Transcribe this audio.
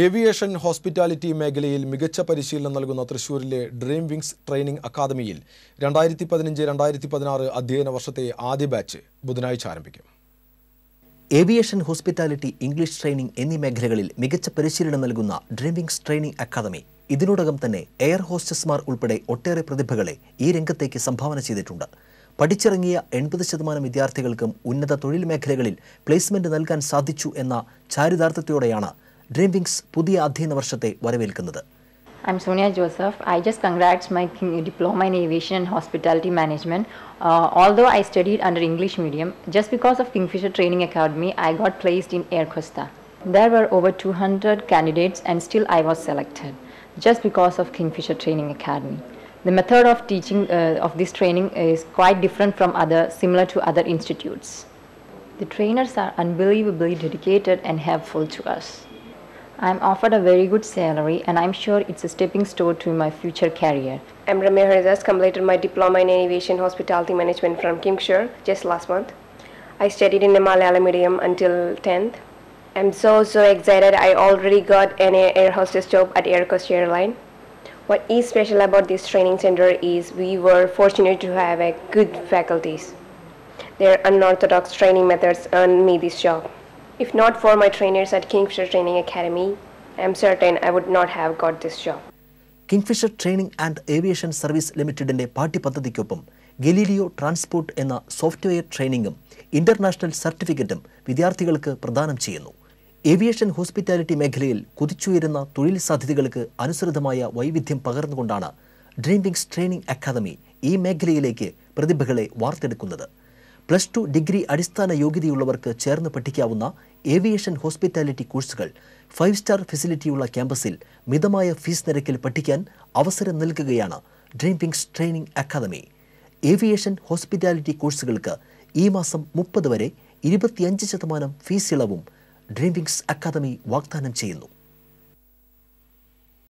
Aviation hospitality മേഖലയിൽ മികച്ച പരിശീലനം നൽകുന്ന തൃശൂരിലെ ഡ്രീം വിങ്സ് ട്രെയിനിംഗ് അക്കാദമിയിൽ രണ്ടായിരത്തി പതിനഞ്ച് രണ്ടായിരത്തി പതിനാറ് അധ്യയന വർഷത്തെ ആദ്യ ബാച്ച് ബുധനാഴ്ച ആരംഭിക്കും ഏവിയേഷൻ ഹോസ്പിറ്റാലിറ്റി ഇംഗ്ലീഷ് ട്രെയിനിംഗ് എന്നീ മേഖലകളിൽ മികച്ച പരിശീലനം നൽകുന്ന ഡ്രീം വിങ്സ് ട്രെയിനിംഗ് അക്കാദമി ഇതിനോടകം തന്നെ എയർ ഹോസ്റ്റസ്മാർ ഉൾപ്പെടെ ഒട്ടേറെ പ്രതിഭകളെ ഈ രംഗത്തേക്ക് സംഭാവന ചെയ്തിട്ടുണ്ട് പഠിച്ചിറങ്ങിയ എൺപത് ശതമാനം വിദ്യാർത്ഥികൾക്കും ഉന്നത തൊഴിൽ മേഖലകളിൽ പ്ലേസ്മെന്റ് നൽകാൻ സാധിച്ചു എന്ന ചാരിതാർത്ഥ്യത്തോടെയാണ് ഡരീം വിങ്സ് പുതിയ അധ്യയന വർഷത്തെ വരവേൽക്കുന്നത് I'm Sonia Joseph. I just congrats my diploma in aviation and hospitality management. Uh, although I studied under English medium, just because of Kingfisher Training Academy, I got placed in Air Costa. There were over 200 candidates and still I was selected just because of Kingfisher Training Academy. The method of teaching uh, of this training is quite different from other similar to other institutes. The trainers are unbelievably dedicated and helpful to us. I'm offered a very good salary and I'm sure it's a stepping stone to my future career. I'm Ramya Haridas, completed my diploma in aviation Hospitality Management from Kingshire just last month. I studied in the Malayalam medium until 10th. I'm so so excited. I already got an air hostess job at Air Coast Airline. What is special about this training center is we were fortunate to have a good faculties. Their unorthodox training methods earned me this job. If not for my trainers at Kingfisher Training Academy, I am certain I would not have got this job. Kingfisher training and aviation service ലിമിറ്റഡിൻ്റെ പാഠ്യപദ്ധതിക്കൊപ്പം Galileo transport എന്ന software ട്രെയിനിങ്ങും international സർട്ടിഫിക്കറ്റും വിദ്യാർത്ഥികൾക്ക് പ്രദാനം ചെയ്യുന്നു aviation hospitality മേഖലയിൽ കുതിച്ചുയരുന്ന തൊഴിൽ സാധ്യതകൾക്ക് അനുസൃതമായ വൈവിധ്യം പകർന്നുകൊണ്ടാണ് ഡ്രീംവിങ്സ് ട്രെയിനിംഗ് അക്കാദമി ഈ മേഖലയിലേക്ക് പ്രതിഭകളെ വാർത്തെടുക്കുന്നത് പ്ലസ് ടു ഡിഗ്രി അടിസ്ഥാന യോഗ്യതയുള്ളവർക്ക് ചേർന്ന് പഠിക്കാവുന്ന ഏവിയേഷൻ ഹോസ്പിറ്റാലിറ്റി കോഴ്സുകൾ ഫൈവ് സ്റ്റാർ ഫെസിലിറ്റിയുള്ള ക്യാമ്പസിൽ മിതമായ ഫീസ് നിരക്കിൽ പഠിക്കാൻ അവസരം നൽകുകയാണ് dream wings training academy aviation hospitality കോഴ്സുകൾക്ക് ഈ മാസം മുപ്പത് വരെ ഇരുപത്തിയഞ്ച് ശതമാനം ഫീസ് ഇളവും ഡ്രീം വിങ്സ് അക്കാദമി വാഗ്ദാനം ചെയ്യുന്നു